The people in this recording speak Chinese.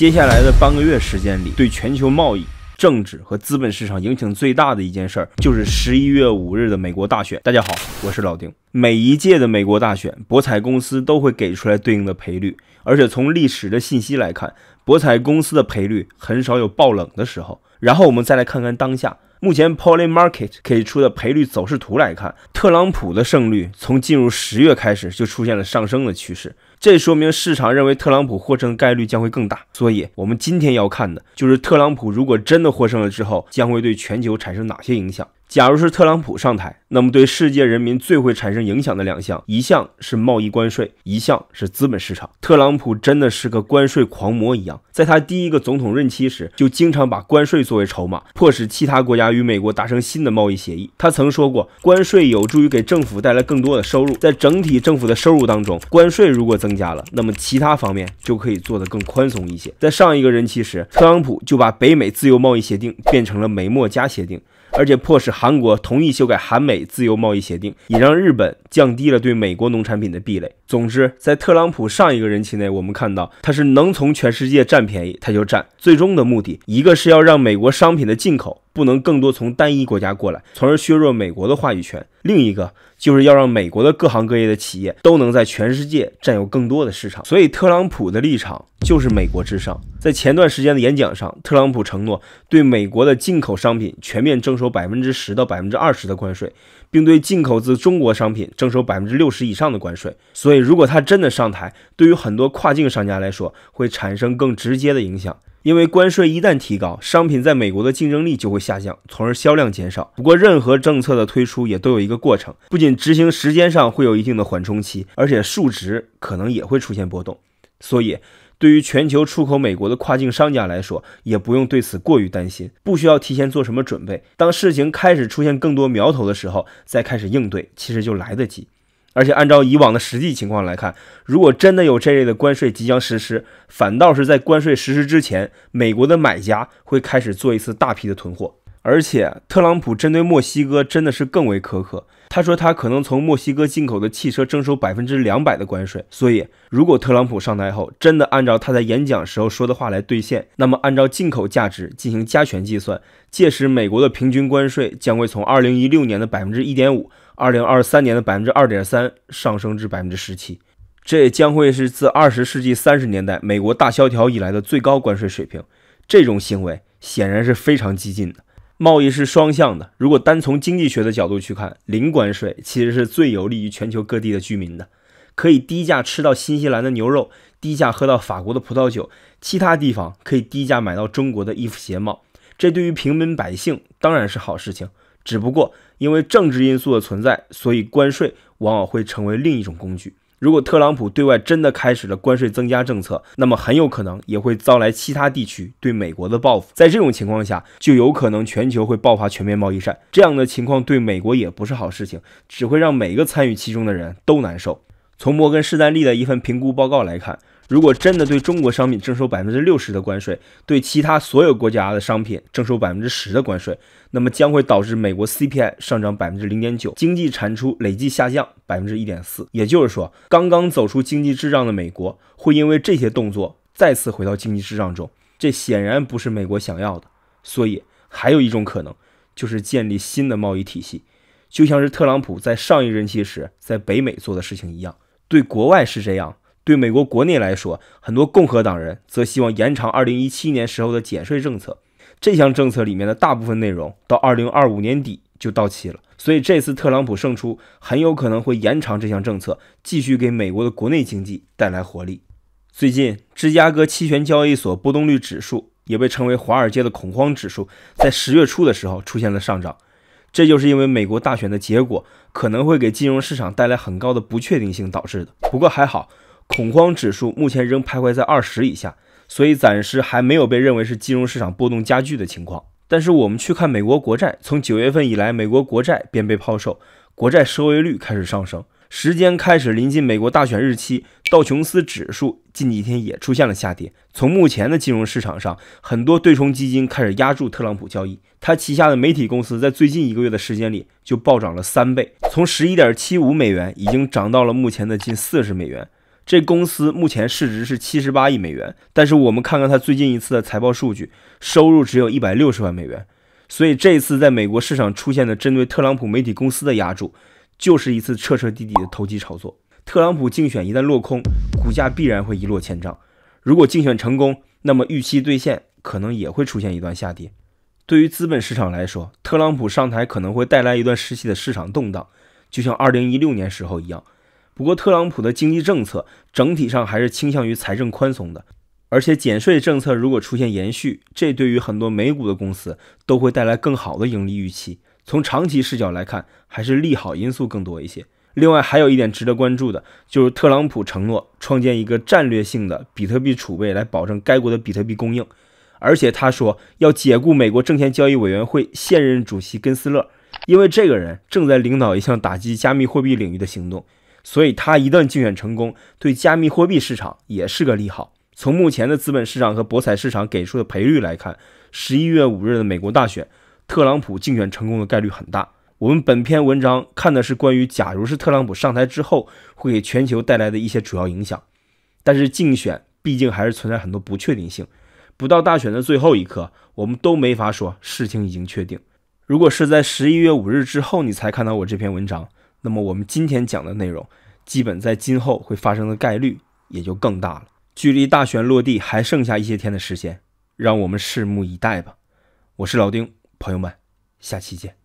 接下来的半个月时间里，对全球贸易、政治和资本市场影响最大的一件事儿，就是十一月五日的美国大选。大家好，我是老丁。每一届的美国大选，博彩公司都会给出来对应的赔率，而且从历史的信息来看，博彩公司的赔率很少有爆冷的时候。然后我们再来看看当下，目前 Polymarket 给出的赔率走势图来看，特朗普的胜率从进入十月开始就出现了上升的趋势。这说明市场认为特朗普获胜概率将会更大，所以我们今天要看的就是特朗普如果真的获胜了之后，将会对全球产生哪些影响。假如是特朗普上台，那么对世界人民最会产生影响的两项，一项是贸易关税，一项是资本市场。特朗普真的是个关税狂魔一样，在他第一个总统任期时，就经常把关税作为筹码，迫使其他国家与美国达成新的贸易协议。他曾说过，关税有助于给政府带来更多的收入，在整体政府的收入当中，关税如果增加了，那么其他方面就可以做得更宽松一些。在上一个任期时，特朗普就把北美自由贸易协定变成了美墨加协定。而且迫使韩国同意修改韩美自由贸易协定，也让日本降低了对美国农产品的壁垒。总之，在特朗普上一个人期内，我们看到他是能从全世界占便宜他就占。最终的目的，一个是要让美国商品的进口不能更多从单一国家过来，从而削弱美国的话语权；另一个就是要让美国的各行各业的企业都能在全世界占有更多的市场。所以，特朗普的立场就是美国至上。在前段时间的演讲上，特朗普承诺对美国的进口商品全面征收百分之十到百分之二十的关税，并对进口自中国商品征收百分之六十以上的关税。所以。如果他真的上台，对于很多跨境商家来说会产生更直接的影响，因为关税一旦提高，商品在美国的竞争力就会下降，从而销量减少。不过，任何政策的推出也都有一个过程，不仅执行时间上会有一定的缓冲期，而且数值可能也会出现波动。所以，对于全球出口美国的跨境商家来说，也不用对此过于担心，不需要提前做什么准备。当事情开始出现更多苗头的时候，再开始应对，其实就来得及。而且按照以往的实际情况来看，如果真的有这类的关税即将实施，反倒是在关税实施之前，美国的买家会开始做一次大批的囤货。而且特朗普针对墨西哥真的是更为苛刻，他说他可能从墨西哥进口的汽车征收百分之两百的关税。所以，如果特朗普上台后真的按照他在演讲时候说的话来兑现，那么按照进口价值进行加权计算，届时美国的平均关税将会从二零一六年的百分之一点五。二零二三年的百分之二点三上升至百分之十七，这将会是自二十世纪三十年代美国大萧条以来的最高关税水平。这种行为显然是非常激进的。贸易是双向的，如果单从经济学的角度去看，零关税其实是最有利于全球各地的居民的，可以低价吃到新西兰的牛肉，低价喝到法国的葡萄酒，其他地方可以低价买到中国的衣服鞋帽。这对于平民百姓当然是好事情。只不过因为政治因素的存在，所以关税往往会成为另一种工具。如果特朗普对外真的开始了关税增加政策，那么很有可能也会遭来其他地区对美国的报复。在这种情况下，就有可能全球会爆发全面贸易战。这样的情况对美国也不是好事情，只会让每个参与其中的人都难受。从摩根士丹利的一份评估报告来看。如果真的对中国商品征收百分之六十的关税，对其他所有国家的商品征收百分之十的关税，那么将会导致美国 CPI 上涨百分之零点九，经济产出累计下降百分之一点四。也就是说，刚刚走出经济滞胀的美国，会因为这些动作再次回到经济滞胀中。这显然不是美国想要的。所以，还有一种可能，就是建立新的贸易体系，就像是特朗普在上一任期时在北美做的事情一样，对国外是这样。对美国国内来说，很多共和党人则希望延长2017年时候的减税政策。这项政策里面的大部分内容到2025年底就到期了，所以这次特朗普胜出很有可能会延长这项政策，继续给美国的国内经济带来活力。最近，芝加哥期权交易所波动率指数，也被称为华尔街的恐慌指数，在十月初的时候出现了上涨，这就是因为美国大选的结果可能会给金融市场带来很高的不确定性导致的。不过还好。恐慌指数目前仍徘徊在二十以下，所以暂时还没有被认为是金融市场波动加剧的情况。但是我们去看美国国债，从九月份以来，美国国债便被抛售，国债收益率开始上升。时间开始临近美国大选日期，道琼斯指数近几天也出现了下跌。从目前的金融市场上，很多对冲基金开始压住特朗普交易，他旗下的媒体公司在最近一个月的时间里就暴涨了三倍，从十一点七五美元已经涨到了目前的近四十美元。这公司目前市值是七十八亿美元，但是我们看看它最近一次的财报数据，收入只有一百六十万美元。所以这次在美国市场出现的针对特朗普媒体公司的压注，就是一次彻彻底底的投机炒作。特朗普竞选一旦落空，股价必然会一落千丈；如果竞选成功，那么预期兑现可能也会出现一段下跌。对于资本市场来说，特朗普上台可能会带来一段时期的市场动荡，就像二零一六年时候一样。不过，特朗普的经济政策整体上还是倾向于财政宽松的，而且减税政策如果出现延续，这对于很多美股的公司都会带来更好的盈利预期。从长期视角来看，还是利好因素更多一些。另外，还有一点值得关注的，就是特朗普承诺创建一个战略性的比特币储备，来保证该国的比特币供应。而且他说要解雇美国证券交易委员会现任主席根斯勒，因为这个人正在领导一项打击加密货币领域的行动。所以，他一旦竞选成功，对加密货币市场也是个利好。从目前的资本市场和博彩市场给出的赔率来看，十一月五日的美国大选，特朗普竞选成功的概率很大。我们本篇文章看的是关于，假如是特朗普上台之后，会给全球带来的一些主要影响。但是，竞选毕竟还是存在很多不确定性，不到大选的最后一刻，我们都没法说事情已经确定。如果是在十一月五日之后，你才看到我这篇文章。那么我们今天讲的内容，基本在今后会发生的概率也就更大了。距离大选落地还剩下一些天的时间，让我们拭目以待吧。我是老丁，朋友们，下期见。